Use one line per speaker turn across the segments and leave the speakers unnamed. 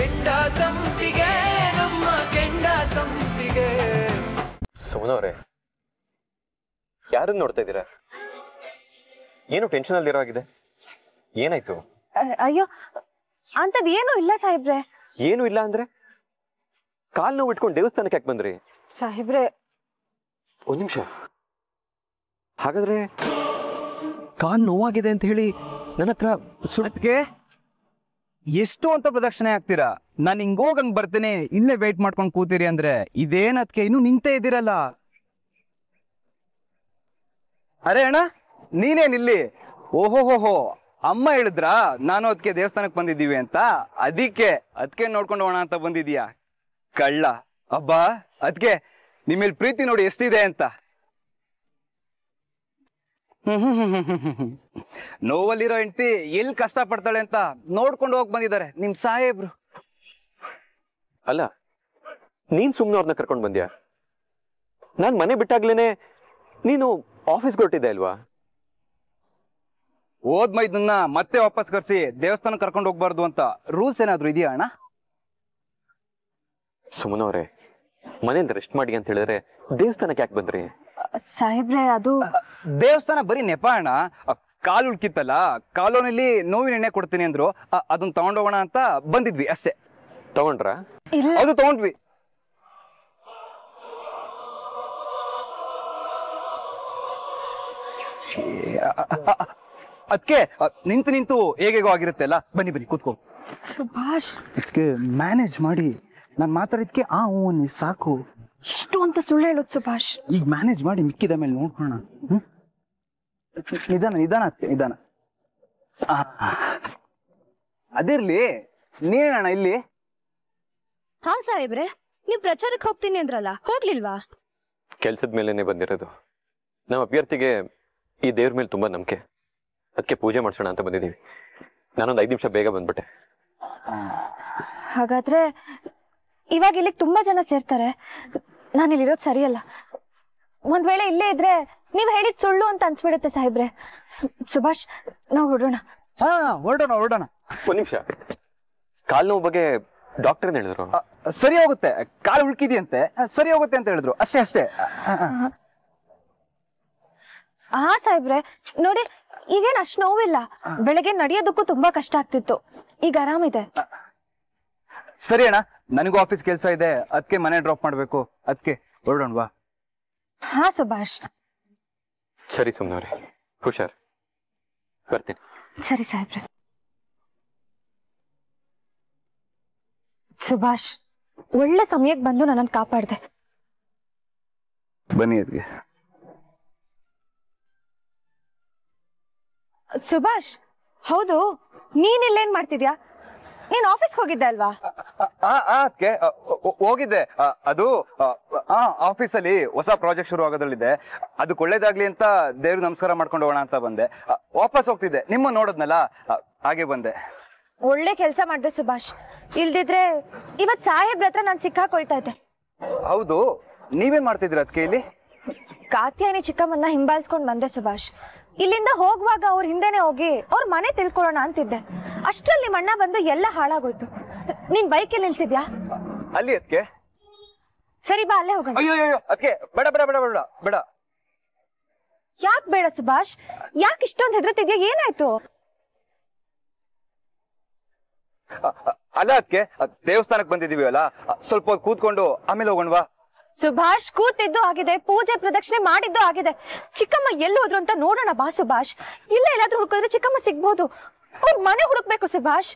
ಕೆಂಡ ಸಂಪಿಗೆ ನಮ್ಮ ಕೆಂಡ ಸಂಪಿಗೆ
ಸೋನವ್ರೆ ಯಾರನ್ನ ನೋಡ್ತಾ ಇದ್ದೀರಾ ಏನು ಟೆನ್ಷನ್ ಅಲ್ಲಿರೋ ಆಗಿದೆ ಏನಾಯ್ತು
ಅಯ್ಯೋ ಅಂತದ್ ಏನು ಇಲ್ಲ ಸಾಹೇಬ್ರೆ
ಏನು ಇಲ್ಲ ಅಂದ್ರೆ ಕಾಲ್ ನೋವು ಇಟ್ಕೊಂಡು ದೇವಸ್ಥಾನಕ್ಕೆ ಯಾಕೆ ಬಂದ್ರಿ ಸಾಹೇಬ್ರೆ ಒಂದ್ ನಿಮಿಷ ಹಾಗಾದ್ರೆ ಕಾಲ್
ನೋವಾಗಿದೆ ಅಂತ ಹೇಳಿ ನನ್ನ ಹತ್ರ ಸುಡಕ್ಕೆ ಎಷ್ಟು ಅಂತ ಪ್ರದಕ್ಷಿಣೆ ಆಗ್ತೀರಾ ನಾನು ಹಿಂಗ್ ಹೋಗಂಗ್ ಬರ್ತೇನೆ ಇಲ್ಲೇ ವೇಟ್ ಮಾಡ್ಕೊಂಡು ಕೂತೀರಿ ಅಂದ್ರೆ ಇದೇನ್ ಅದಕ್ಕೆ ಇನ್ನು ನಿಂತೇ ಇದ್ದೀರಲ್ಲ ಅರೆ ಅಣ್ಣ ನೀನೇನ್ ಇಲ್ಲಿ ಓಹೋ ಅಮ್ಮ ಹೇಳಿದ್ರ ನಾನು ಅದಕ್ಕೆ ದೇವಸ್ಥಾನಕ್ಕೆ ಬಂದಿದ್ದೀವಿ ಅಂತ ಅದಕ್ಕೆ ಅದಕ್ಕೆ ನೋಡ್ಕೊಂಡು ಹೋಣ ಅಂತ ಬಂದಿದೀಯಾ ಕಳ್ಳ ಅಬ್ಬಾ ಅದಕ್ಕೆ ನಿಮ್ಮಲ್ಲಿ ಪ್ರೀತಿ ನೋಡಿ ಎಷ್ಟಿದೆ ಅಂತ ನೋವಲ್ಲಿರೋ ಹೆಂಡತಿ ಎಲ್ಲಿ ಕಷ್ಟ ಪಡ್ತಾಳೆ ಅಂತ ನೋಡ್ಕೊಂಡು ಹೋಗಿ ಬಂದಿದ್ದಾರೆ ನಿಮ್ ಸಾಹೇಬ್ರು
ಅಲ್ಲ ನೀನ್ ಸುಮ್ನೆ ಅವ್ರನ್ನ ಕರ್ಕೊಂಡು ಬಂದ್ಯಾ ನಾನ್ ಮನೆ ಬಿಟ್ಟಾಗ್ಲೇನೆ ನೀನು ಆಫೀಸ್ ಕೊಟ್ಟಿದ್ದೆ ಅಲ್ವಾ
ಮೈದನ್ನ ಮತ್ತೆ ವಾಪಸ್ ಕರ್ಸಿ ದೇವಸ್ಥಾನ ಕರ್ಕೊಂಡು ಹೋಗ್ಬಾರ್ದು ಅಂತ
ರೂಲ್ಸ್ ಏನಾದ್ರು ಇದೆಯಾ ಅಣ್ಣ ಸುಮ್ನವ್ರೆ ಮನೆಯಿಂದ ರೆಸ್ಟ್ ಮಾಡಿ ಅಂತ ಹೇಳಿದ್ರೆ ದೇವಸ್ಥಾನಕ್ಕೆ ಯಾಕೆ ಬಂದ್ರಿ
ಸಾಹೇಬ್ರೆ ಅದು ದೇವಸ್ಥಾನ ಬರೀ ನೆಪ ಅಣ್ಣ ಕಾಲು ಉಳ್ಕಿತ್ತಲ್ಲ ಕಾಲೋನಲ್ಲಿ ನೋವಿನ ಎಣ್ಣೆ ಕೊಡ್ತೀನಿ ಅಂದ್ರು ಅದನ್ನ ತಗೊಂಡೋಗೋಣ ಅಂತ ಬಂದಿದ್ವಿ
ಅಷ್ಟೇ ತಗೊಂಡ್ರ
ಇಲ್ಲ ಅದು ತಗೊಂಡ್ವಿ ಅದಕ್ಕೆ ನಿಂತು ನಿಂತು ಹೇಗೆಗೋ ಆಗಿರುತ್ತೆ ಅಲ್ಲ ಬನ್ನಿ ಬನ್ನಿ ಕೂತ್ಕೋ ಸುಭಾಷ್ ಅದಕ್ಕೆ ಮ್ಯಾನೇಜ್ ಮಾಡಿ ನಾನು ಮಾತಾಡಿದ್ಕೆ ಆ ನೀ ಸಾಕು ಇಷ್ಟು ಅಂತ ಸುಳ್ಳು ಹೇಳೋದು ಸುಭಾಷ್ ಈಗ ಮ್ಯಾನೇಜ್ ಮಾಡಿ ಮಿಕ್ಕಿದ ಮೇಲೆ ನೋಡ್ಕೋಣ ನಿಧಾನ ನಿಧಾನ ಅತ್ತೆ ನಿಧಾನ ಅದಿರ್ಲಿ
ಇಲ್ಲಿ
ಹಾ ಸಾಹೇಬ್ರೆ ನೀವು ಪ್ರಚಾರಕ್ಕೆ ಹೋಗ್ತೀನಿ ಅಂದ್ರಲ್ಲ ಹೋಗ್ಲಿಲ್ವಾ
ಕೆಲ್ಸದ ಮೇಲೇನೆ ಬಂದಿರೋದು ನಮ್ಮ ಅಭ್ಯರ್ಥಿಗೆ ಈ ದೇವ್ರ ಮೇಲೆ ತುಂಬಾ ನಂಬಿಕೆ ಅದಕ್ಕೆ ಪೂಜೆ ಮಾಡಿಸೋಣ ಅಂತ ಬಂದಿದ್ದೀವಿ ನಾನೊಂದು ಐದು ನಿಮಿಷ ಬೇಗ ಬಂದ್ಬಿಟ್ಟೆ
ಹಾಗಾದ್ರೆ ಇವಾಗ ಇಲ್ಲಿ ತುಂಬಾ ಜನ ಸೇರ್ತಾರೆ ನಾನು ಇಲ್ಲಿರೋದು ಸರಿಯಲ್ಲ ಒಂದ್ ವೇಳೆ ಇಲ್ಲೇ ಇದ್ರೆ ನೀವ್ ಹೇಳಿದ್ ಸುಳ್ಳು ಅಂತ ಅನ್ಸ್ಬಿಡುತ್ತೆ ಸಾಹೇಬ್ರೆ
ಸುಭಾಷ್ ನಾವು ಹೊರಡೋಣ ಹಾ ಹೊರಡೋಣ ಹೊರಡೋಣ
ಒಂದ್ ನಿಮಿಷ ಕಾಲ್ ನೋವು ಬಗ್ಗೆ
ಡಾಕ್ಟರ್ ಹೇಳಿದ್ರು ಸರಿ ಹೋಗುತ್ತೆ ಕಾಲು ಉಳ್ಕಿದೆಯಂತೆ ಸರಿ ಹೋಗುತ್ತೆ ಅಂತ ಹೇಳಿದ್ರು ಅಷ್ಟೇ ಅಷ್ಟೇ
ಹಾ ಸಾಹೇಬ್ರೆ ನೋಡಿ ಈಗೇನ್ ಅಷ್ಟ್ ನೋವಿಲ್ಲ ಬೆಳಗ್ಗೆ ನಡೆಯೋದಕ್ಕೂ ತುಂಬಾ ಕಷ್ಟ ಆಗ್ತಿತ್ತು ಈಗ ಆರಾಮಿದೆ
ಸರಿ ಅಣ್ಣ ನನಗೂ ಆಫೀಸ್ ಕೆಲಸ ಇದೆ ಅದಕ್ಕೆ ಮನೆ ಡ್ರಾಪ್ ಮಾಡಬೇಕು ಅದಕ್ಕೆ ಹೊರಡೋಣವಾ
ಹಾ ಸುಭಾಷ್
ಸರಿ ಸುಮ್ನವ್ರೆ ಹುಷಾರ್ ಬರ್ತೀನಿ
ಸರಿ ಸಾಹೇಬ್ರೆ ಸುಭಾಷ್ ಒಳ್ಳೆ ಸಮಯಕ್ಕೆ ಬಂದು ನನ್ನ ಕಾಪಾಡ್ದೆ ಬನ್ನಿ ಅದ್ಗೆ ಸುಭಾಷ್ ಹೌದು ನೀನ್ ಇಲ್ಲೇನ್ ಮಾಡ್ತಿದ್ಯಾ ನೀನ್ ಆಫೀಸ್ ಹೋಗಿದ್ದೆ ಅಲ್ವಾ
ಅದಕ್ಕೆ ಹೋಗಿದ್ದೆ ಅದು ಆಫೀಸ್ ಅಲ್ಲಿ ಹೊಸ ಪ್ರಾಜೆಕ್ಟ್ ಶುರು ಆಗೋದ್ರಲ್ಲಿದೆ ಅದಕ್ಕೆ ಒಳ್ಳೇದಾಗ್ಲಿ ಅಂತ ದೇವ್ರಿಗೆ ನಮಸ್ಕಾರ ಮಾಡ್ಕೊಂಡು ಹೋಗೋಣ ಅಂತ ಬಂದೆ ವಾಪಸ್ ಹೋಗ್ತಿದ್ದೆ ನಿಮ್ಮ ನೋಡಿದ್ನಲ್ಲ ಹಾಗೆ ಬಂದೆ
ಒಳ್ಳೆ ಕೆಲಸ ಮಾಡಿದೆ ಸುಭಾಷ್ ಇಲ್ದಿದ್ರೆ ಇವತ್ ಸಾಹೇಬ್ರ ಹತ್ರ ನಾನ್ ಸಿಕ್ಕಾಕೊಳ್ತಾ ಇದ್ದೆ
ಹೌದು ನೀವೇನ್ ಮಾಡ್ತಿದ್ರಿ ಅದಕ್ಕೆ ಇಲ್ಲಿ
ಕಾತ್ಯಾಯಿನಿ ಚಿಕ್ಕಮ್ಮನ್ನ ಹಿಂಬಾಲಿಸ್ಕೊಂಡು ಬಂದೆ ಸುಭಾಷ್ ಇಲ್ಲಿಂದ ಹೋಗುವಾಗ ಅವ್ರ ಹಿಂದೆನೆ ಹೋಗಿ ಅವ್ರ ಮನೆ ತಿಳ್ಕೊಳ್ಳೋಣ ಅಂತಿದ್ದೆ ಅಷ್ಟರಲ್ಲಿ ಮಣ್ಣ ಬಂದು ಎಲ್ಲ ಹಾಳಾಗೋಯ್ತು ಬೈಕ್ ಎಲ್ಲಿ ನಿಲ್ಸಿದ್ಯಾ
ಅಲ್ಲಿ ಅದಕ್ಕೆ ಸರಿ ಬಾ ಅಲ್ಲೇ ಹೋಗೋಣ ಅಯ್ಯೋ ಅಯ್ಯೋ ಅದಕ್ಕೆ ಬೇಡ ಬೇಡ ಬೇಡ ಬೇಡ ಬೇಡ
ಯಾಕ್ ಬೇಡ ಸುಭಾಷ್ ಯಾಕೆ ಇಷ್ಟೊಂದು ಹೆದರ್ತಿದ್ಯಾ ಏನಾಯ್ತು
ಅಲ್ಲ ಅದಕ್ಕೆ ದೇವಸ್ಥಾನಕ್ಕೆ ಬಂದಿದೀವಿ ಅಲ್ಲ ಸ್ವಲ್ಪ ಕೂತ್ಕೊಂಡು ಆಮೇಲೆ ಹೋಗೋಣವಾ
ಸುಭಾಷ್ ಕೂತಿದ್ದು ಆಗಿದೆ ಪೂಜೆ ಪ್ರದಕ್ಷಿಣೆ ಮಾಡಿದ್ದು ಆಗಿದೆ ಚಿಕ್ಕಮ್ಮ ಎಲ್ಲಿ ಹೋದ್ರು ಅಂತ ನೋಡೋಣ ಬಾ ಸುಭಾಷ್ ಇಲ್ಲ ಏನಾದ್ರು ಹುಡುಕಿದ್ರೆ ಚಿಕ್ಕಮ್ಮ ಸಿಗ್ಬಹುದು ಅವ್ರ ಮನೆ ಹುಡುಕ್ಬೇಕು ಸುಭಾಷ್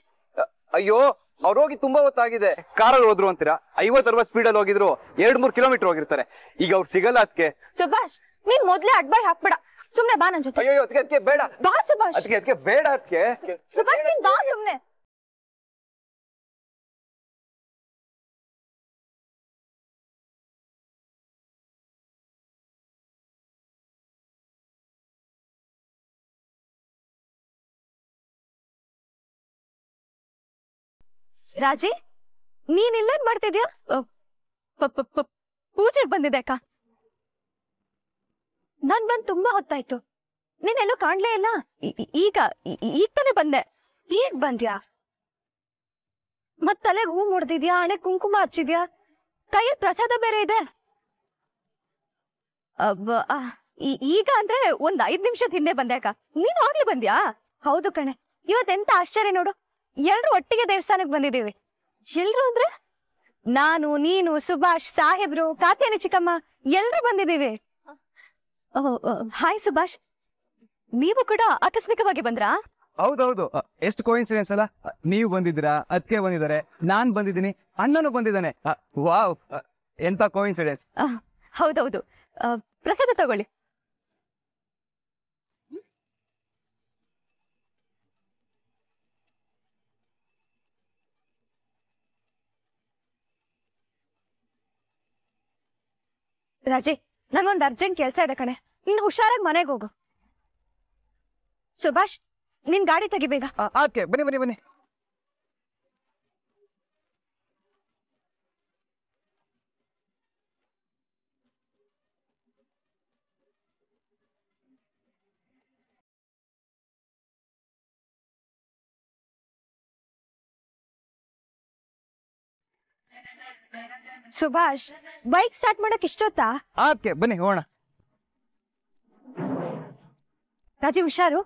ಅಯ್ಯೋ ಅವ್ರು ಹೋಗಿ ತುಂಬಾ ಹೊತ್ತಾಗಿದೆ ಕಾರಲ್ಲಿ ಹೋದ್ರು ಅಂತೀರಾ ಐವತ್ ಅರವತ್ ಸ್ಪೀಡ್ ಅಲ್ಲಿ ಹೋಗಿದ್ರು ಎರಡ್ ಮೂರ್ ಕಿಲೋಮೀಟರ್ ಹೋಗಿರ್ತಾರೆ ಈಗ ಅವ್ರು ಸಿಗಲ್ಲ ಅದಕ್ಕೆ
ಸುಭಾಷ್ ನೀನ್ ಮೊದ್ಲೇ ಅಡ್ಬಾಯ್ ಹಾಕ್ಬೇಡ ಸುಮ್ನೆ ಬಾ ನನ್ ಜೊತೆ ಅಯ್ಯೋ ಅದಕ್ಕೆ ಬೇಡ ಬಾ
ಸುಭಾಷ್ ಅದಕ್ಕೆ ಬೇಡ ಅದಕ್ಕೆ ಸುಭಾಷ್ ನೀನ್ ಬಾ ಸುಮ್ನೆ ರಾಜಿ ನೀನ್ ಇಲ್ಲೇನ್ ಮಾಡ್ತಿದ್ಯಾ ಪೂಜೆಗ್ ಬಂದಿದೆ ಅಕ್ಕ
ನಾನ್ ಬಂದ್ ತುಂಬಾ ಹೊತ್ತಾಯ್ತು ನೀನೆಲ್ಲೋ ಕಾಣ್ಲೇ ಇಲ್ಲ ಈಗ ಈಗ ತಾನೇ ಬಂದೆ ಈಗ ಬಂದ್ಯಾ ಮತ್ ತಲೆ ಹೂ ಮುಡ್ದಿದ್ಯಾ ಹಣೆ ಕುಂಕುಮ ಹಚ್ಚಿದ್ಯಾ ಕೈಯಲ್ಲಿ ಪ್ರಸಾದ ಬೇರೆ ಇದೆ ಈಗ ಅಂದ್ರೆ ಒಂದ್ ಐದ್ ನಿಮಿಷದ ಹಿಂದೆ ಬಂದೆ ಅಕ್ಕ ನೀನ್ ಆಗ್ಲಿ ಬಂದ್ಯಾ ಹೌದು ಕಣೆ ಇವತ್ತೆಂತ ಆಶ್ಚರ್ಯ ನೋಡು ಎಲ್ರು ಒಟ್ಟಿಗೆ ದೇವಸ್ಥಾನಕ್ಕೆ ಬಂದಿದ್ದೀವಿ ಎಲ್ರು ಅಂದ್ರೆ ನಾನು ನೀನು ಸುಭಾಷ್ ಸಾಹೇಬ್ರು ಕಾತ್ಯಾನಿ ಚಿಕ್ಕಮ್ಮ
ಎಲ್ರು ಬಂದಿದ್ದೀವಿ ಹಾಯ್ ಸುಭಾಷ್ ನೀವು ಕೂಡ ಆಕಸ್ಮಿಕವಾಗಿ ಬಂದ್ರಾ
ಹೌದೌದು ಎಷ್ಟು ಕೋಇನ್ಸಿಡೆನ್ಸ್ ಅಲ್ಲ ನೀವು ಬಂದಿದ್ದೀರಾ ಅದಕ್ಕೆ ಬಂದಿದ್ದಾರೆ ನಾನ್ ಬಂದಿದ್ದೀನಿ ಅಣ್ಣನು ಬಂದಿದ್ದಾನೆ ವಾವ್ ಎಂತ ಕೋಇನ್ಸಿಡೆನ್ಸ್
ಹೌದೌದು ಪ್ರಸಾದ ತಗೊಳ್ಳಿ
ರಾಜಿ ನಂಗೊಂದ್ ಅರ್ಜೆಂಟ್ ಕೆಲ್ಸ ಇದೆ ಕಣೆ ನೀನ್ ಹುಷಾರಾಗಿ ಮನೆಗೆ ಹೋಗು ಸುಭಾಷ್ ನಿನ್ ಗಾಡಿ ತೆಗಿಬೇಗ ಬನ್ನಿ ಬನ್ನಿ ಬನ್ನಿ
सुभाष बैक स्टार्ट आके बनी हो राजी हुषार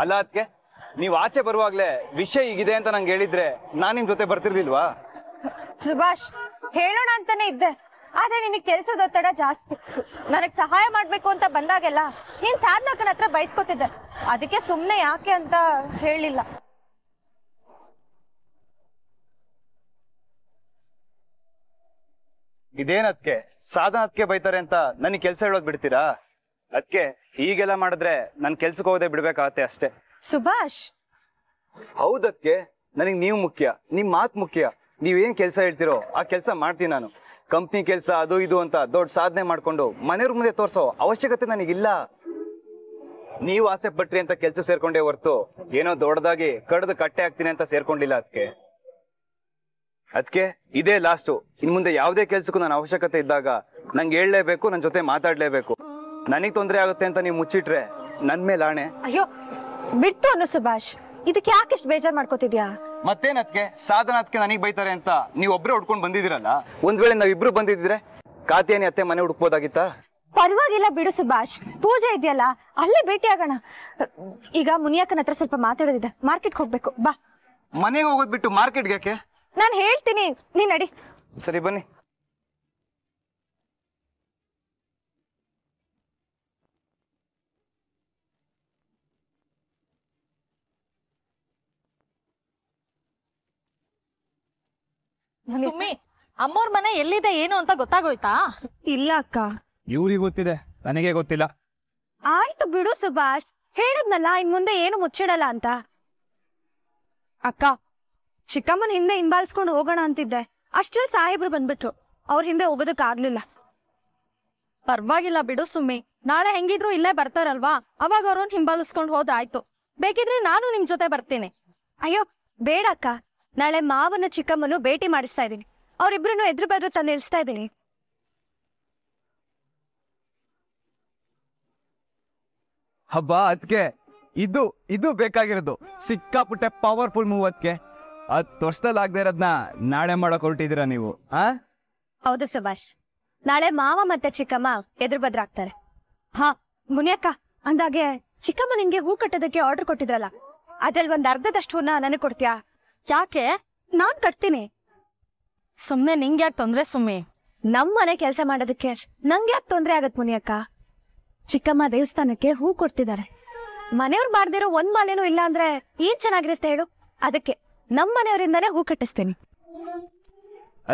अल्लाह के ನೀವು ಆಚೆ ಬರುವಾಗ್ಲೇ ವಿಷಯ ಈಗಿದೆ ಅಂತ ನಂಗೆ ಹೇಳಿದ್ರೆ ನಾನ್ ನಿಮ್ ಜೊತೆ ಬರ್ತಿರ್ಲಿಲ್ವಾ
ಸುಭಾಷ್ ಹೇಳೋಣ ಅಂತಾನೆ ಇದ್ದೆ ಆದ್ರೆ ನಿನ್ ಕೆಲ್ಸದ ಒತ್ತಡ ಜಾಸ್ತಿ ನನಗ್ ಸಹಾಯ ಮಾಡ್ಬೇಕು ಅಂತ ಬಂದಾಗೆಲ್ಲ ನೀನ್ ಸಾಧನಕನ ಹತ್ರ ಬಯಸ್ಕೊತಿದ್ದೆ ಅದಕ್ಕೆ ಸುಮ್ನೆ ಯಾಕೆ ಅಂತ ಹೇಳಿಲ್ಲ
ಇದೇನದ್ಕೆ ಅದ್ಕೆ ಬೈತಾರೆ ಅಂತ ನನಗ್ ಕೆಲ್ಸ ಹೇಳೋದ್ ಬಿಡ್ತೀರಾ ಅದಕ್ಕೆ ಹೀಗೆಲ್ಲ ಮಾಡಿದ್ರೆ ನನ್ ಕೆಲ್ಸಕ್ಕೆ ಹೋದೆ ಬಿಡ್ಬೇಕಾಗತ್ತೆ ಅಷ್ಟೇ ಸುಭಾಷ್ ಹೌದಕ್ಕೆ ನನಗೆ ನೀವು ಮುಖ್ಯ ನಿಮ್ ಮಾತ್ ಮುಖ್ಯ ನೀವೇನ್ ಕೆಲಸ ಹೇಳ್ತಿರೋ ಆ ಕೆಲಸ ಮಾಡ್ತೀನಿ ನಾನು ಕಂಪ್ನಿ ಕೆಲಸ ಅದು ಇದು ಅಂತ ದೊಡ್ಡ ಸಾಧನೆ ಮಾಡ್ಕೊಂಡು ಮನೆಯವ್ರ ಮುಂದೆ ತೋರಿಸೋ ಅವಶ್ಯಕತೆ ನನಗಿಲ್ಲ ನೀವು ಆಸೆ ಪಟ್ರಿ ಅಂತ ಕೆಲಸ ಸೇರ್ಕೊಂಡೇ ಹೊರ್ತು ಏನೋ ದೊಡ್ಡದಾಗಿ ಕಡ್ದು ಕಟ್ಟೆ ಆಗ್ತೀನಿ ಅಂತ ಸೇರ್ಕೊಂಡಿಲ್ಲ ಅದಕ್ಕೆ ಅದಕ್ಕೆ ಇದೇ ಲಾಸ್ಟ್ ಇನ್ ಮುಂದೆ ಯಾವುದೇ ಕೆಲ್ಸಕ್ಕೂ ನನ್ನ ಅವಶ್ಯಕತೆ ಇದ್ದಾಗ ನಂಗೆ ಹೇಳಲೇಬೇಕು ನನ್ನ ಜೊತೆ ಮಾತಾಡಲೇಬೇಕು ನನಗೆ ತೊಂದರೆ ಆಗುತ್ತೆ ಅಂತ ನೀವು ಮುಚ್ಚಿಟ್ರೆ ನನ್ನ ಮೇಲೆ ಆಣೆ
ಅಯ್ಯೋ ಬಿಡ್ತು ಅನು ಸುಭಾಷ್ ಇದಕ್ಕೆ ಯಾಕೆ ಬೇಜಾರ್ ಮಾಡ್ಕೋತಿದ್ಯಾ
ಸಾಧನ ಅದಕ್ಕೆ ನನಗ್ ಬೈತಾರೆ ಅಂತ ನೀವು ಒಬ್ರೇ ಹುಡ್ಕೊಂಡ್ ಬಂದಿದಿರಲ್ಲ ಒಂದ್ ವೇಳೆ ಇಬ್ರು ಬಂದಿದ್ರೆ ಕಾತಿಯನಿ ಅತ್ತೆ ಮನೆ ಹುಡುಕ್ಬೋದಾಗಿತ್ತಾ
ಪರವಾಗಿಲ್ಲ ಬಿಡು ಸುಭಾಷ್ ಪೂಜೆ ಇದೆಯಲ್ಲ ಅಲ್ಲೇ ಭೇಟಿ ಆಗೋಣ ಈಗ ಮುನಿಯಕ್ಕನ ಹತ್ರ ಸ್ವಲ್ಪ ಮಾತಾಡೋದಿದೆ ಮಾರ್ಕೆಟ್
ಹೋಗ್ಬೇಕು ಬಾ ಮನೆಗೆ ಹೋಗೋದ್ ಬಿಟ್ಟು ಮಾರ್ಕೆಟ್ ಯಾಕೆ
ನಾನು ಹೇಳ್ತೀನಿ ನೀನ್ ಅಡಿ ಸರಿ ಬನ್ನಿ ಸುಮ್ಮಿ ಅಮ್ಮೋರ್ ಮನೆ ಎಲ್ಲಿದೆ ಏನು ಅಂತ ಗೊತ್ತಾಗೋಯ್ತಾ ಇಲ್ಲ ಅಕ್ಕ
ಇವ್ರಿಗೆ ಗೊತ್ತಿದೆ ನನಗೆ ಗೊತ್ತಿಲ್ಲ
ಆಯ್ತು ಬಿಡು ಸುಭಾಷ್ ಹೇಳಿದ್ನಲ್ಲ ಇನ್ ಮುಂದೆ ಏನು ಮುಚ್ಚಿಡಲ್ಲ ಅಂತ ಅಕ್ಕ ಚಿಕ್ಕಮ್ಮನ ಹಿಂದೆ ಹಿಂಬಾಲಿಸ್ಕೊಂಡು ಹೋಗೋಣ ಅಂತಿದ್ದೆ ಅಷ್ಟ್ರಲ್ಲಿ ಸಾಹೇಬ್ರು ಬಂದ್ಬಿಟ್ರು ಅವ್ರ ಹಿಂದೆ ಹೋಗೋದಕ್ಕಾಗ್ಲಿಲ್ಲ ಪರ್ವಾಗಿಲ್ಲ ಬಿಡು ಸುಮ್ಮಿ ನಾಳೆ ಹೆಂಗಿದ್ರು ಇಲ್ಲೇ ಬರ್ತಾರಲ್ವಾ ಅವಾಗ ಅವ್ರನ್ನ ಹಿಂಬಾಲಿಸ್ಕೊಂಡು ಹೋದಾಯ್ತು ಬೇಕಿದ್ರೆ ನಾನು ನಿಮ್ ಜೊತೆ ಬರ್ತೀನಿ ಅಯ್ಯೋ ಬೇಡ ಅಕ್ಕ ನಾಳೆ ಮಾವನ ಚಿಕ್ಕಮ್ಮನು ಭೇಟಿ ಮಾಡಿಸ್ತಾ ಇದ್ದೀನಿ ಅವರಿಬ್ರು ಎದುರು ಬದ್ರು ತಂದು ನಿಲ್ಲಿಸ್ತಾ ಇದ್ದೀನಿ
ಹಬ್ಬ ಅದಕ್ಕೆ ಇದು ಇದು ಬೇಕಾಗಿರೋದು ಸಿಕ್ಕಾಪುಟ್ಟೆ ಪವರ್ಫುಲ್ ಮೂವ್ ಅದಕ್ಕೆ ಹತ್ತು ವರ್ಷದಲ್ಲಿ ಆಗದೆ ಇರೋದ್ನ ನಾಳೆ ಮಾಡಕ್ ಹೊರಟಿದ್ದೀರಾ ನೀವು ಆ
ಹೌದು ಸುಭಾಷ್ ನಾಳೆ ಮಾವ ಮತ್ತೆ ಚಿಕ್ಕಮ್ಮ ಎದುರು ಬದ್ರಾಗ್ತಾರೆ ಹಾ ಮುನಿಯಕ್ಕ ಅಂದಾಗೆ ಚಿಕ್ಕಮ್ಮ ನಿಂಗೆ ಹೂ ಕಟ್ಟೋದಕ್ಕೆ ಆರ್ಡರ್ ಕೊಟ್ಟಿದ್ರಲ್ಲ ಅದ್ರಲ್ಲಿ ಒಂದ್ ಅರ್ಧದಷ್ಟು ಹೂನ ನನಗೆ ಕೊಡ್ತೀಯಾ ಯಾಕೆ ನಾನ್ ಕಟ್ತೀನಿ ಸುಮ್ನೆ ನಿಂಗೆ ಯಾಕೆ ತೊಂದ್ರೆ ಸುಮ್ಮಿ ಮನೆ ಕೆಲಸ ಮಾಡೋದಕ್ಕೆ ನಂಗೆ ಯಾಕೆ ತೊಂದ್ರೆ ಆಗತ್ ಮುನಿಯಕ್ಕ ಚಿಕ್ಕಮ್ಮ ದೇವಸ್ಥಾನಕ್ಕೆ ಹೂ ಕೊಡ್ತಿದ್ದಾರೆ ಮನೆಯವ್ರು ಮಾಡ್ದಿರೋ ಒಂದ್ ಮಾಲೆನೂ ಇಲ್ಲ ಅಂದ್ರೆ ಏನ್ ಚೆನ್ನಾಗಿರುತ್ತೆ ಹೇಳು ಅದಕ್ಕೆ ನಮ್ ಮನೆಯವರಿಂದಾನೇ ಹೂ ಕಟ್ಟಿಸ್ತೀನಿ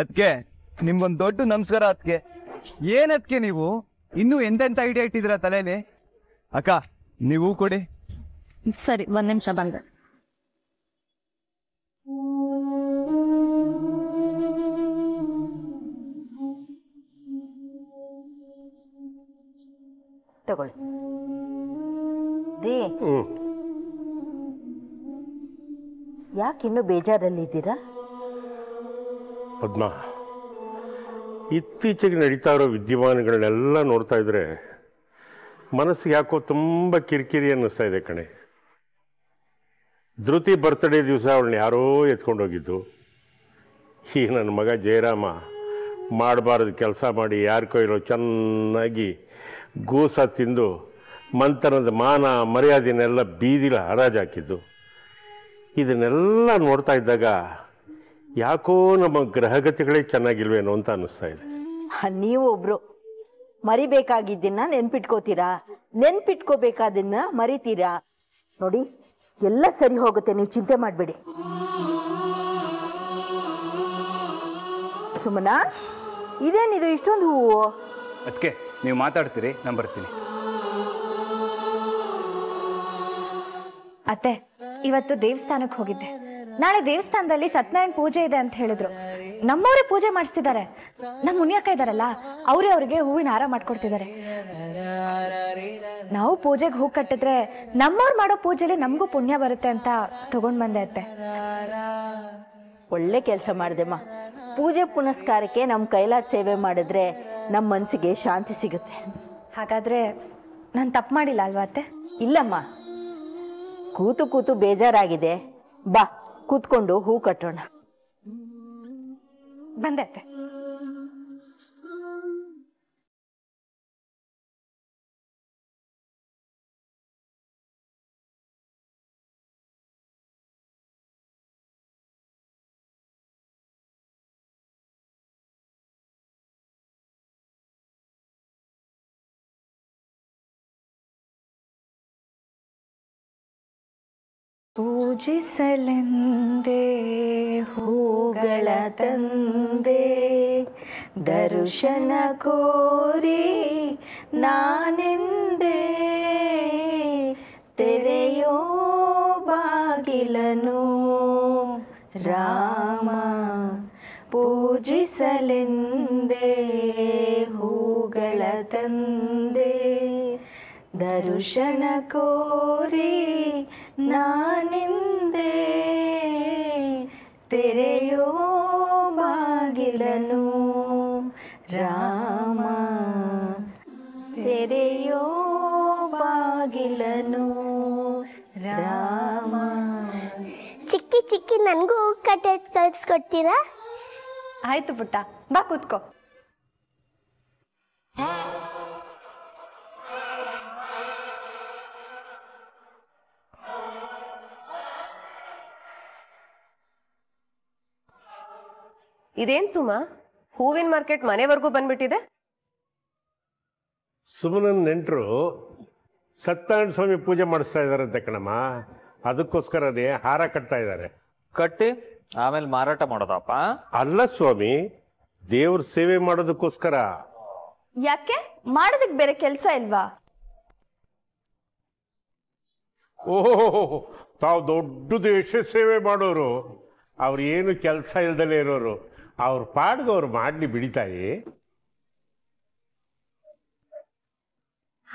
ಅದ್ಕೆ ನಿಮ್ಗೊಂದ್ ದೊಡ್ಡ ನಮಸ್ಕಾರ ಅದ್ಕೆ ಏನದ್ಕೆ ನೀವು ಇನ್ನೂ ಎಂತೆಂತ ಐಡಿಯಾ ಇಟ್ಟಿದ್ರ ತಲೆಯಲ್ಲಿ ಅಕ್ಕ ನೀವು ಕೊಡಿ
ಸರಿ ಒಂದ್ ನಿಮಿಷ ಬಂದ
ತಗೊಳ್ಳಿ ರೀ
ಯಾಕೆ ಇನ್ನೂ ಬೇಜಾರಲ್ಲಿದ್ದೀರಾ
ಪದ್ಮ ಇತ್ತೀಚೆಗೆ ನಡೀತಾ ಇರೋ ವಿದ್ಯಮಾನಗಳನ್ನೆಲ್ಲ ನೋಡ್ತಾ ಇದ್ರೆ ಮನಸ್ಸು ಯಾಕೋ ತುಂಬ ಕಿರಿಕಿರಿ ಅನ್ನಿಸ್ತಾ ಇದೆ ಕಣೆ ಧೃತಿ ಬರ್ತ್ಡೇ ದಿವಸ ಅವಳನ್ನ ಯಾರೋ ಎತ್ಕೊಂಡೋಗಿದ್ದು ಈ ನನ್ನ ಮಗ ಜಯರಾಮ ಮಾಡಬಾರದು ಕೆಲಸ ಮಾಡಿ ಯಾರ್ಕೋ ಇರೋ ಚೆನ್ನಾಗಿ ಗೂಸ ತಿಂದು ಮಂಥನದ ಮಾನ ಮರ್ಯಾದೆನೆಲ್ಲ ಬೀದಿಲಿ ಹಾಕಿದ್ದು ಇದನ್ನೆಲ್ಲ ನೋಡ್ತಾ ಇದ್ದಾಗ ಯಾಕೋ ನಮ್ಮ ಗ್ರಹಗತಿಗಳೇ ಚೆನ್ನಾಗಿಲ್ವೇನೋ ಅಂತ ಅನ್ನಿಸ್ತಾ ಇದೆ
ನೀವು ಒಬ್ರು ಮರಿಬೇಕಾಗಿದ್ದನ್ನ ನೆನ್ಪಿಟ್ಕೋತೀರಾ ನೆನ್ಪಿಟ್ಕೋಬೇಕಾದನ್ನ ಮರಿತೀರಾ ನೋಡಿ ಎಲ್ಲ ಸರಿ ಹೋಗುತ್ತೆ ನೀವು ಚಿಂತೆ ಮಾಡಬೇಡಿ ಸುಮ್ಮನ ಇದೇನಿದು ಇಷ್ಟೊಂದು ಹೂವು
ಅದಕ್ಕೆ ನೀವು ಮಾತಾಡ್ತೀರಿ ನಾನು ಬರ್ತೀನಿ
ಅತ್ತೆ ಇವತ್ತು ದೇವಸ್ಥಾನಕ್ಕೆ ಹೋಗಿದ್ದೆ ನಾಳೆ ದೇವಸ್ಥಾನದಲ್ಲಿ ಸತ್ಯನಾರಾಯಣ ಪೂಜೆ ಇದೆ ಅಂತ ಹೇಳಿದ್ರು ನಮ್ಮವರೇ ಪೂಜೆ ಮಾಡಿಸ್ತಿದ್ದಾರೆ ನಮ್ಮ ಮುನಿಯಕ್ಕ ಇದಾರಲ್ಲ ಅವರೇ ಅವ್ರಿಗೆ ಹೂವಿನ ಹಾರ ಮಾಡ್ಕೊಡ್ತಿದ್ದಾರೆ ನಾವು ಪೂಜೆಗೆ ಹೂ ಕಟ್ಟಿದ್ರೆ ನಮ್ಮವ್ರು ಮಾಡೋ ಪೂಜೆಲಿ ನಮಗೂ ಪುಣ್ಯ ಬರುತ್ತೆ ಅಂತ ತಗೊಂಡ್ ಬಂದೆ ಅತ್ತೆ ಒಳ್ಳೆ ಕೆಲಸ ಮಾಡಿದೆಮ್ಮ ಪೂಜೆ ಪುನಸ್ಕಾರಕ್ಕೆ ನಮ್ಮ ಕೈಲಾದ ಸೇವೆ ಮಾಡಿದ್ರೆ ನಮ್ಮ ಮನಸ್ಸಿಗೆ ಶಾಂತಿ ಸಿಗುತ್ತೆ ಹಾಗಾದರೆ ನಾನು ತಪ್ಪು ಮಾಡಿಲ್ಲ ಅಲ್ವಾ ಅತ್ತೆ ಇಲ್ಲಮ್ಮ ಕೂತು ಕೂತು ಬೇಜಾರಾಗಿದೆ
ಬಾ ಕೂತ್ಕೊಂಡು ಹೂ ಕಟ್ಟೋಣ ಬಂದೆ ಅತ್ತೆ ಪೂಜಿಸಲೆಂದೇ ಹೂಗಳ ತಂದೆ
ದರ್ಶನ ಕೋರಿ ನಾನೆಂದೆ ತೆರೆಯೋ ಬಾಗಿಲನು ರಾಮ ಪೂಜಿಸಲೆಂದೇ ಹೂಗಳ ತಂದೆ ದರ್ಶನ ಕೋರಿ ನಾನಿಂದೆ ತೆರೆಯೋ ಬಾಗಿಲನು ರಾಮ ತೆರೆಯೋ ಬಾಗಿಲನು
ರಾಮ
ಚಿಕ್ಕಿ ಚಿಕ್ಕಿ ನನಗೂ ಕಟ್ಟೆ ಕಳಿಸ್ಕೊಡ್ತೀರಾ ಆಯ್ತು ಪುಟ್ಟ ಬಾ ಕೂತ್ಕೋ
ಇದೇನ್ ಸುಮ ಹೂವಿನ ಮಾರ್ಕೆಟ್ ಮನೆವರೆಗೂ ಬಂದ್ಬಿಟ್ಟಿದೆ
ಸುಮನನ್ ನೆಂಟರು ಸತ್ಯನಾರಾಯಣ ಸ್ವಾಮಿ ಪೂಜೆ ಮಾಡಿಸ್ತಾ ಇದ್ದಾರೆ ಅಂತ ಕಣಮ್ಮ ಅದಕ್ಕೋಸ್ಕರನೇ ಹಾರ ಕಟ್ತಾ ಇದ್ದಾರೆ ಕಟ್ಟಿ ಆಮೇಲೆ ಮಾರಾಟ ಮಾಡೋದಪ್ಪ ಅಲ್ಲ ಸ್ವಾಮಿ ದೇವ್ರ ಸೇವೆ ಮಾಡೋದಕ್ಕೋಸ್ಕರ
ಯಾಕೆ ಮಾಡೋದಕ್ಕೆ ಬೇರೆ ಕೆಲಸ ಇಲ್ವಾ
ಓಹೋ ತಾವು ದೊಡ್ಡ ದೇಶ ಸೇವೆ ಮಾಡೋರು ಅವ್ರು ಏನು ಕೆಲಸ ಇಲ್ದಲೇ ಇರೋರು ಅವ್ರ ಪಾಡ್ಗೆ ಅವ್ರು ಮಾಡ್ಲಿ ಬಿಡಿತಾಯಿ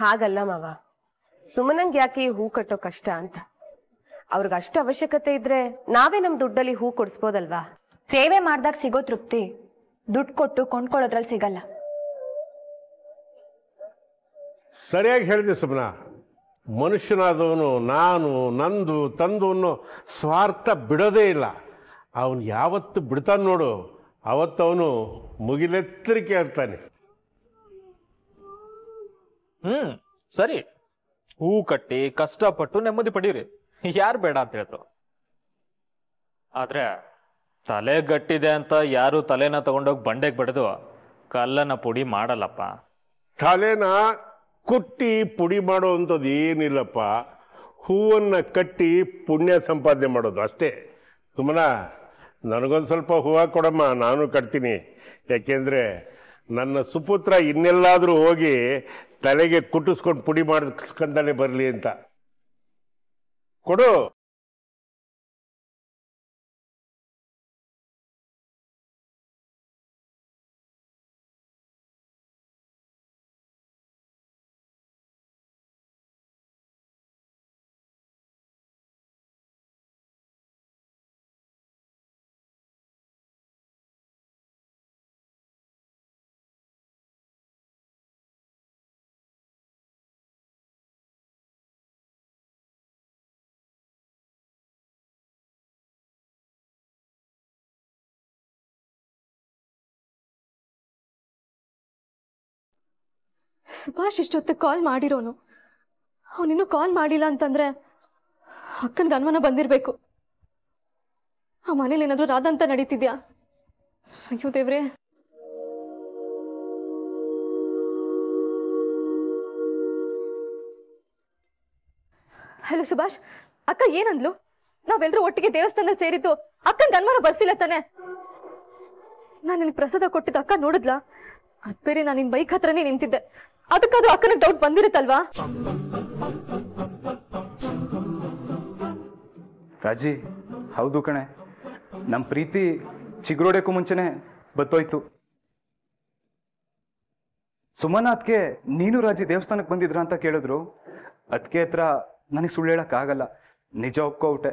ಹಾಗಲ್ಲ ಮಾವ
ಸುಮನಂಗ್ ಯಾಕೆ ಹೂ ಕಟ್ಟೋ ಕಷ್ಟ ಅಂತ ಅವ್ರಿಗೆ ಅಷ್ಟು ಅವಶ್ಯಕತೆ ಇದ್ರೆ ನಾವೇ ನಮ್ ದುಡ್ಡಲ್ಲಿ ಹೂ ಕೊಡಿಸ್ಬೋದಲ್ವಾ ಸೇವೆ ಮಾಡ್ದಾಗ ಸಿಗೋ ತೃಪ್ತಿ ದುಡ್ಡು ಕೊಟ್ಟು ಕೊಂಡ್ಕೊಳ್ಳೋದ್ರಲ್ಲಿ ಸಿಗಲ್ಲ
ಸರಿಯಾಗಿ ಹೇಳಿದೆ ಸುಮನ ಮನುಷ್ಯನಾದವನು ನಾನು ನಂದು ತಂದು ಅನ್ನೋ ಸ್ವಾರ್ಥ ಬಿಡೋದೇ ಇಲ್ಲ ಅವನು ಯಾವತ್ತು ಬಿಡ್ತಾನೆ ನೋಡು ಅವತ್ತವನು ಮುಗಿಲೆತ್ತರಿಕೆ ಇರ್ತಾನೆ ಹ್ಮ್ ಸರಿ ಹೂ ಕಟ್ಟಿ ಕಷ್ಟಪಟ್ಟು ನೆಮ್ಮದಿ ಪಡೀರಿ ಯಾರು ಬೇಡ ಅಂತ ಹೇಳ್ತು
ಆದ್ರೆ ತಲೆ ಗಟ್ಟಿದೆ ಅಂತ ಯಾರು ತಲೆನ ತಗೊಂಡೋಗಿ ಬಂಡೆಗೆ ಬಡಿದು ಕಲ್ಲನ ಪುಡಿ ಮಾಡಲ್ಲಪ್ಪ
ತಲೆನ ಕುಟ್ಟಿ ಪುಡಿ ಮಾಡುವಂಥದ್ದು ಏನಿಲ್ಲಪ್ಪ ಹೂವನ್ನ ಕಟ್ಟಿ ಪುಣ್ಯ ಸಂಪಾದನೆ ಮಾಡೋದು ಅಷ್ಟೇ ಸುಮ್ಮನ ನನಗೊಂದು ಸ್ವಲ್ಪ ಹೂವು ಕೊಡಮ್ಮ ನಾನು ಕಟ್ತೀನಿ ಯಾಕೆಂದರೆ ನನ್ನ ಸುಪುತ್ರ ಇನ್ನೆಲ್ಲಾದರೂ ಹೋಗಿ ತಲೆಗೆ ಕುಟ್ಟಿಸ್ಕೊಂಡು ಪುಡಿ ಮಾಡಿಸ್ಕೊಂತಾನೆ ಬರಲಿ ಅಂತ ಕೊಡು
ಸುಭಾಷ್ ಇಷ್ಟೊತ್ತಿಗೆ ಕಾಲ್ ಮಾಡಿರೋನು
ಅವನಿನ್ನೂ ಕಾಲ್ ಮಾಡಿಲ್ಲ ಅಂತಂದ್ರೆ ಅಕ್ಕನಿಗೆ ಅನುಮಾನ ಬಂದಿರಬೇಕು ಆ ಮನೇಲಿ ಏನಾದರೂ ರಾಧಂತ ನಡೀತಿದ್ಯಾ ಅಯ್ಯೋ ದೇವ್ರೆ ಹಲೋ ಸುಭಾಷ್ ಅಕ್ಕ ಏನಂದ್ಲು ನಾವೆಲ್ಲರೂ ಒಟ್ಟಿಗೆ ದೇವಸ್ಥಾನ ಸೇರಿದ್ದು ಅಕ್ಕನ ಅನುಮಾನ ಬಸ್ಸಿಲ್ಲ ತಾನೆ ನಾನು ನಿನಗೆ ಪ್ರಸಾದ ಕೊಟ್ಟಿದ್ದ ಅಕ್ಕ ನೋಡಿದ್ಲಾ ಅದ್ಬೇರೆ ನಾನು ನಿನ್ನ ಬೈಕ್ ಹತ್ರನೇ ನಿಂತಿದ್ದೆ ಅದಕ್ಕಾದ್ರೂ ಅಕ್ಕನ ಡೌಟ್ ಬಂದಿರುತ್ತಲ್ವಾ
ರಾಜಿ ಹೌದು ಕಣೆ ನಮ್ ಪ್ರೀತಿ ಚಿಗುರೋಡೆಕ್ಕೂ ಮುಂಚೆನೆ ಬತ್ತೋಯ್ತು ಸುಮನ ನೀನು ರಾಜಿ ದೇವಸ್ಥಾನಕ್ಕೆ ಬಂದಿದ್ರ ಅಂತ ಕೇಳಿದ್ರು ಅದಕ್ಕೆ ಹತ್ರ ನನಗೆ ಸುಳ್ಳು ಆಗಲ್ಲ ನಿಜ ಒಪ್ಕೋಬಿಟ್ಟೆ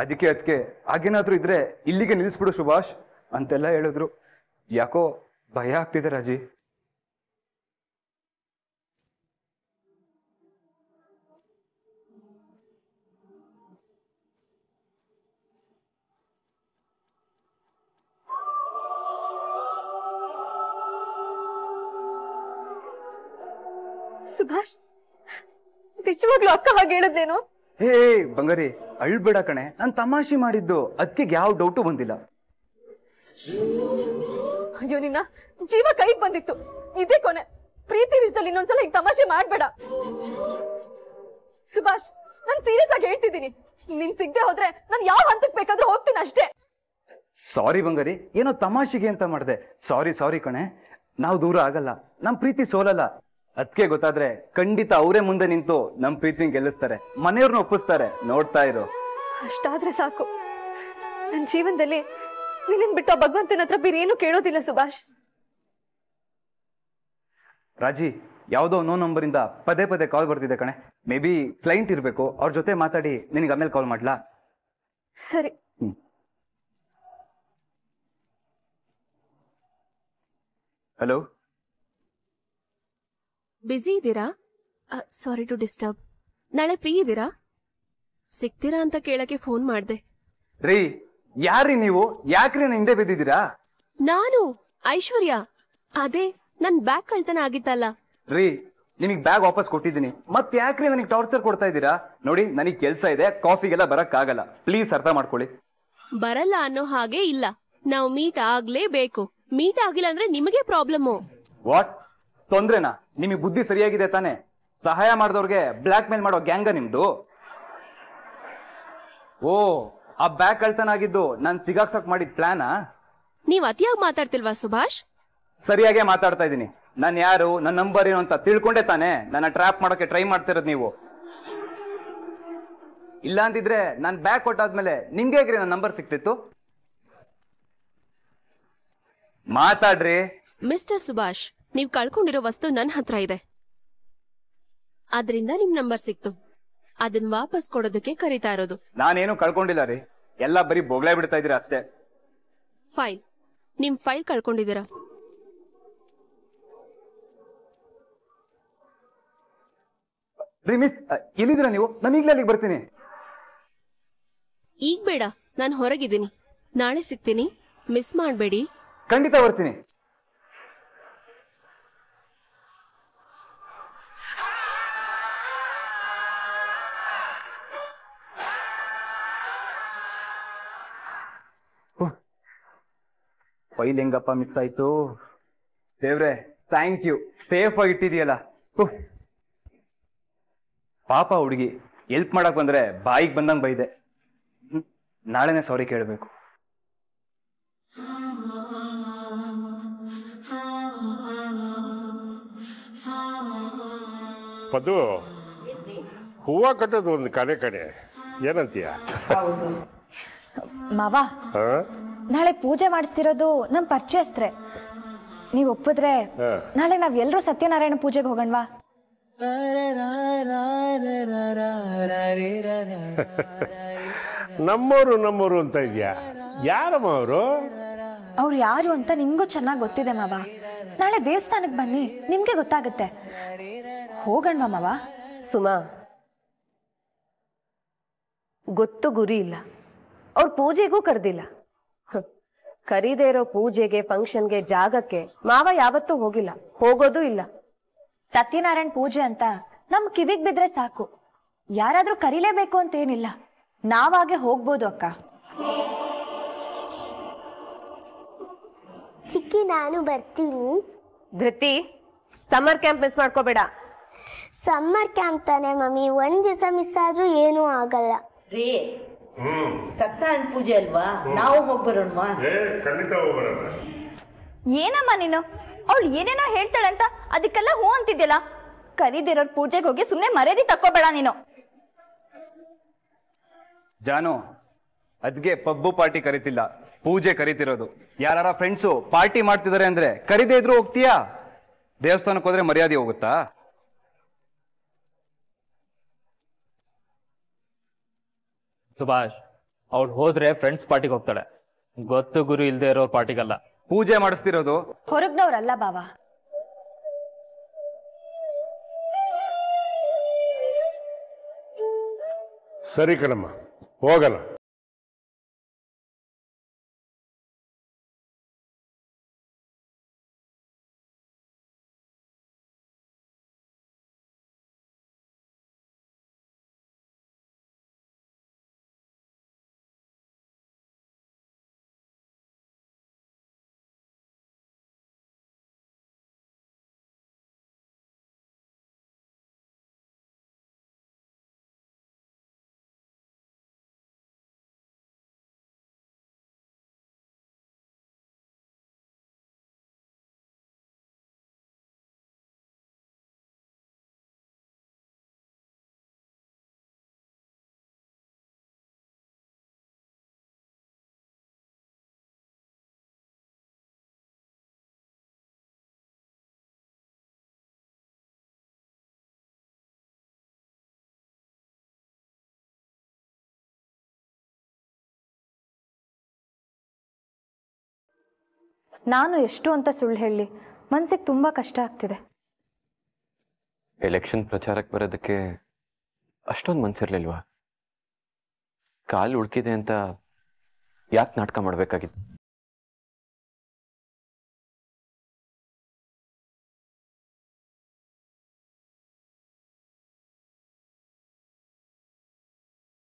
ಅದಕ್ಕೆ ಅದಕ್ಕೆ ಹಾಗೇನಾದ್ರೂ ಇದ್ರೆ ಇಲ್ಲಿಗೆ ನಿಲ್ಲಿಸ್ಬಿಡು ಸುಭಾಷ್ ಅಂತೆಲ್ಲ ಹೇಳಿದ್ರು ಯಾಕೋ ಭಯ ಆಗ್ತಿದೆ ರಾಜಿ
ಸುಭಾಷ್ ನಿಜವಾಗ್ಲು ಅಕ್ಕ ಹಾಗೆ
ಹೇ
ಬಂಗಾರಿ ಅಳ್ಬೇಡ ಕಣೆ ನಾನ್ ತಮಾಷೆ ಮಾಡಿದ್ದು ಅದಕ್ಕೆ ಯಾವ ಡೌಟು ಬಂದಿಲ್ಲ
ಅಯ್ಯೋ ನಿನ್ನ ಜೀವ ಕೈಗೆ ಬಂದಿತ್ತು ಇದೇ ಕೊನೆ ಪ್ರೀತಿ ವಿಷಯದಲ್ಲಿ ಇನ್ನೊಂದ್ಸಲ ಹಿಂಗ್ ತಮಾಷೆ ಮಾಡ್ಬೇಡ ಸುಭಾಷ್ ನಾನ್ ಸೀರಿಯಸ್ ಆಗಿ ಹೇಳ್ತಿದ್ದೀನಿ ನಿನ್ ಸಿಗದೆ ಹೋದ್ರೆ ನಾನು ಯಾವ ಹಂತಕ್ಕೆ ಬೇಕಾದ್ರೂ ಹೋಗ್ತೀನಿ ಅಷ್ಟೇ
ಸಾರಿ ಬಂಗಾರಿ ಏನೋ ತಮಾಷೆಗೆ ಅಂತ ಮಾಡಿದೆ ಸಾರಿ ಸಾರಿ ಕಣೆ ನಾವು ದೂರ ಆಗಲ್ಲ ನಮ್ ಪ್ರೀತಿ ಸೋಲಲ್ಲ ಅದ್ಕೆ ಗೊತ್ತಾದ್ರೆ ಖಂಡಿತ ಅವರೇ ಮುಂದೆ ನಿಂತು ನಮ್ ಪ್ರೀತಿ ಗೆಲ್ಲಿಸ್ತಾರೆ ಮನೆಯವ್ರನ್ನ ಒಪ್ಪಿಸ್ತಾರೆ ನೋಡ್ತಾ ಇರು
ಅಷ್ಟಾದ್ರೆ ಸಾಕು ನನ್ನ ಜೀವನದಲ್ಲಿ ನಿನ್ನ ಬಿಟ್ಟು ಭಗವಂತನ ಹತ್ರ ಬೇರೆ ಏನು ಕೇಳೋದಿಲ್ಲ ಸುಭಾಷ್
ರಾಜಿ ಯಾವುದೋ ನೋ ನಂಬರ್ ಇಂದ ಪದೇ ಪದೇ ಕಾಲ್ ಬರ್ತಿದೆ ಕಣೆ ಮೇ ಬಿ ಕ್ಲೈಂಟ್ ಇರಬೇಕು ಅವ್ರ ಜೊತೆ ಮಾತಾಡಿ ನಿನಗೆ ಆಮೇಲೆ ಕಾಲ್ ಮಾಡ್ಲಾ ಸರಿ ಹಲೋ
ಬಿಜಿ ಇದ್ದೀರಾ ಸಾರಿ ಟು ಡಿಸ್ಟರ್ಬ್ ನಾಳೆ ಫ್ರೀ ಇದ್ದೀರಾ ಸಿಗ್ತೀರಾ ಅಂತ ಕೇಳಕ್ಕೆ ಫೋನ್ ಮಾಡಿದೆ
ರೀ ಯಾರಿ ನೀವು ಯಾಕ್ರಿ ನನ್ನ ಹಿಂದೆ ಬಿದ್ದಿದ್ದೀರಾ
ನಾನು ಐಶ್ವರ್ಯ ಅದೇ ನನ್ ಬ್ಯಾಗ್ ಕಳ್ತನ ಆಗಿತ್ತಲ್ಲ
ರೀ ನಿಮಗೆ ಬ್ಯಾಗ್ ವಾಪಸ್ ಕೊಟ್ಟಿದ್ದೀನಿ ಮತ್ತೆ ಯಾಕ್ರಿ ನನಗೆ ಟಾರ್ಚರ್ ಕೊಡ್ತಾ ಇದ್ದೀರಾ ನೋಡಿ ನನಗ್ ಕೆಲಸ ಇದೆ ಕಾಫಿಗೆಲ್ಲ ಆಗಲ್ಲ ಪ್ಲೀಸ್ ಅರ್ಥ ಮಾಡ್ಕೊಳ್ಳಿ
ಬರಲ್ಲ ಅನ್ನೋ ಹಾಗೆ ಇಲ್ಲ ನಾವು ಮೀಟ್ ಆಗ್ಲೇಬೇಕು ಮೀಟ್ ಆಗಿಲ್ಲ ಅಂದ್ರೆ ನಿಮಗೆ ಪ್ರಾಬ್ಲಮ್
ವಾಟ್ ತೊಂದ್ರೆನಾ ನಿಮಗ್ ಬುದ್ಧಿ ಸರಿಯಾಗಿದೆ ತಾನೆ ಸಹಾಯ ಮಾಡಿದವ್ರಿಗೆ ಬ್ಲ್ಯಾಕ್ ಮೇಲ್ ಮಾಡೋ ಗ್ಯಾಂಗ ನಿಮ್ದು ಓ ಆ ಬ್ಯಾಗ್ ಕಳ್ತನ ಆಗಿದ್ದು ನಾನ್ ಸಿಗಾಕ್ಸಕ್ ಮಾಡಿದ ಪ್ಲಾನ ನೀವ್ ಅತಿಯಾಗಿ ಮಾತಾಡ್ತಿಲ್ವಾ ಸುಭಾಷ್ ಸರಿಯಾಗೇ ಮಾತಾಡ್ತಾ ಇದೀನಿ ನಾನು ಯಾರು ನನ್ನ ನಂಬರ್ ಏನು ಅಂತ ತಿಳ್ಕೊಂಡೆ ತಾನೆ ನನ್ನ ಟ್ರ್ಯಾಪ್ ಮಾಡೋಕೆ ಟ್ರೈ ಮಾಡ್ತಿರೋದು ನೀವು ಇಲ್ಲ ಅಂತಿದ್ರೆ ನಾನು ಬ್ಯಾಗ್ ಕೊಟ್ಟಾದ್ಮೇಲೆ ನಿಮ್ಗೆ ನನ್ನ ನಂಬರ್ ಸಿಕ್ತಿತ್ತು ಮಾತಾಡ್ರಿ
ಮಿಸ್ಟರ್ ಸುಭಾಷ್ ನೀವ್ ಕಳ್ಕೊಂಡಿರೋ ವಸ್ತು ನನ್ ಹತ್ರ ಇದೆ ಅದರಿಂದ ನಿಮ್ ನಂಬರ್ ಸಿಕ್ತು ಅದನ್ನ ವಾಪಸ್ ಕೊಡೋದಕ್ಕೆ ಕರೀತಾ ಇರೋದು
ನಾನೇನು ಕಳ್ಕೊಂಡಿಲ್ಲ ರೀ ಎಲ್ಲ ಬರೀ ಬೊಗಳೇ ಬಿಡ್ತಾ ಇದೀರ ಅಷ್ಟೇ
ಫೈಲ್ ನಿಮ್ ಫೈಲ್ ಕಳ್ಕೊಂಡಿದೀರ
ರೀ ಮಿಸ್ ನೀವು ನಾನು ಈಗಲೇ ಅಲ್ಲಿಗೆ ಬರ್ತೀನಿ
ಈಗ ಬೇಡ ನಾನು ಹೊರಗಿದ್ದೀನಿ ನಾಳೆ ಸಿಗ್ತೀನಿ ಮಿಸ್ ಮಾಡಬೇಡಿ
ಖಂಡಿತ ಬರ್ತೀನಿ ಫೈಲ್ ಹೆಂಗಪ್ಪ ಮಿಸ್ ಆಯ್ತು ದೇವ್ರೆ ಥ್ಯಾಂಕ್ ಯು ಸೇಫ್ ಆಗಿ ಇಟ್ಟಿದೆಯಲ್ಲ ಪಾಪ ಹುಡುಗಿ ಎಲ್ಪ್ ಮಾಡಕ್ ಬಂದ್ರೆ ಬಾಯಿಗೆ ಬಂದಂಗ ಬೈದೆ ನಾಳೆನೆ ಸಾರಿ ಕೇಳಬೇಕು
ಅದು ಹೂವ ಕಟ್ಟೋದು ಒಂದು ಕಡೆ ಕಡೆ ಏನಂತೀಯ
ಮಾವಾ ನಾಳೆ ಪೂಜೆ ಮಾಡಿಸ್ತಿರೋದು ನಮ್ ಪರಿಚಯಸ್ತ್ರೆ ನೀವ್ ಒಪ್ಪಿದ್ರೆ ನಾಳೆ ನಾವ್ ಎಲ್ರು ಸತ್ಯನಾರಾಯಣ ಪೂಜೆಗೆ ಹೋಗೋಣವಾ
ನಮ್ಮವರು ನಮ್ಮವರು ಅಂತ ಯಾರು ಯಾರಮ್ಮ ಅವರು
ಅವ್ರು ಯಾರು ಅಂತ ನಿಮ್ಗೂ ಚೆನ್ನಾಗಿ ಗೊತ್ತಿದೆ ಮಾವ ನಾಳೆ ದೇವಸ್ಥಾನಕ್ಕೆ ಬನ್ನಿ ನಿಮ್ಗೆ ಗೊತ್ತಾಗುತ್ತೆ ಹೋಗಣ್ವ ಮಾವ ಸುಮಾ ಗೊತ್ತು ಗುರಿ ಇಲ್ಲ ಅವ್ರ ಪೂಜೆಗೂ ಕರೆದಿಲ್ಲ ಕರೀದೇ ಇರೋ ಪೂಜೆಗೆ ಫಂಕ್ಷನ್ಗೆ ಜಾಗಕ್ಕೆ ಮಾವ ಯಾವತ್ತೂ ಹೋಗಿಲ್ಲ ಹೋಗೋದು ಇಲ್ಲ ಸತ್ಯನಾರಾಯಣ್ ಪೂಜೆ ಅಂತ ನಮ್ ಕಿವಿಗ್ ಬಿದ್ರೆ ಸಾಕು ಯಾರಾದ್ರೂ ಕರಿಲೇಬೇಕು ಅಂತ ಏನಿಲ್ಲ ನಾವಾಗೆ ಹೋಗ್ಬೋದು ಅಕ್ಕ ಚಿಕ್ಕಿ ನಾನು ಬರ್ತೀನಿ ಧೃತಿ ಸಮ್ಮರ್ ಕ್ಯಾಂಪ್ ಮಿಸ್ ಮಾಡ್ಕೋಬೇಡ ಸಮ್ಮರ್ ಕ್ಯಾಂಪ್ ತಾನೆ ಮಮ್ಮಿ ಒಂದ್ ದಿವಸ ಮಿಸ್ ಆದ್ರೂ ಏನೂ ಆಗಲ್ಲ ಸತ್ಯನಾರಾಯಣ ಪೂಜೆ ಅಲ್ವಾ
ನಾವು ಹೋಗ್ಬರೋಣವಾ ಖಂಡಿತ
ಏನಮ್ಮ ನೀನು ಅವಳು ಏನೇನೋ ಹೇಳ್ತಾಳಂತ ಅದಕ್ಕೆಲ್ಲ ಹೂ ಅಂತಿದ್ಯಲ್ಲ ಕರೀದಿರೋ ಪೂಜೆಗೆ ಹೋಗಿ ಸುಮ್ಮನೆ ಮರ್ಯಾದೆ ತಕ್ಕೋಬೇಡ ನೀನು
ಜಾನು ಅದ್ಗೆ ಪಬ್ಬು ಪಾರ್ಟಿ ಕರಿತಿಲ್ಲ ಪೂಜೆ ಕರಿತಿರೋದು ಯಾರ ಫ್ರೆಂಡ್ಸು ಪಾರ್ಟಿ ಮಾಡ್ತಿದ್ದಾರೆ ಅಂದ್ರೆ ಕರೀದೇ ಇದ್ರು ಹೋಗ್ತೀಯಾ ದೇವಸ್ಥಾನಕ್ಕೆ ಹೋದ್ರೆ ಮರ್ಯಾದೆ ಹೋಗುತ್ತಾ
ಸುಭಾಷ್ ಅವ್ಳು ಹೋದ್ರೆ ಫ್ರೆಂಡ್ಸ್ ಪಾರ್ಟಿಗೆ ಹೋಗ್ತಾಳೆ ಗೊತ್ತು ಗುರು ಇಲ್ದೆ ಇರೋ ಪಾರ್ಟಿಗಲ್ಲ ಪೂಜೆ ಮಾಡಿಸ್ತಿರೋದು
ಹೊರಗ್ನವ್ರಲ್ಲ ಬಾವಾ
ಸರಿ ಕಣಮ್ಮ ಹೋಗಲ್ಲ ನಾನು ಎಷ್ಟು ಅಂತ ಸುಳ್ಳು ಹೇಳಿ ಮನ್ಸಿಗೆ ತುಂಬಾ ಕಷ್ಟ ಆಗ್ತಿದೆ
ಎಲೆಕ್ಷನ್ ಪ್ರಚಾರಕ್ಕೆ ಬರೋದಕ್ಕೆ ಅಷ್ಟೊಂದು ಮನ್ಸಿರ್ಲಿಲ್ವಾ
ಕಾಲು ಉಳ್ಕಿದೆ ಅಂತ ಯಾಕೆ ನಾಟಕ ಮಾಡಬೇಕಾಗಿತ್ತು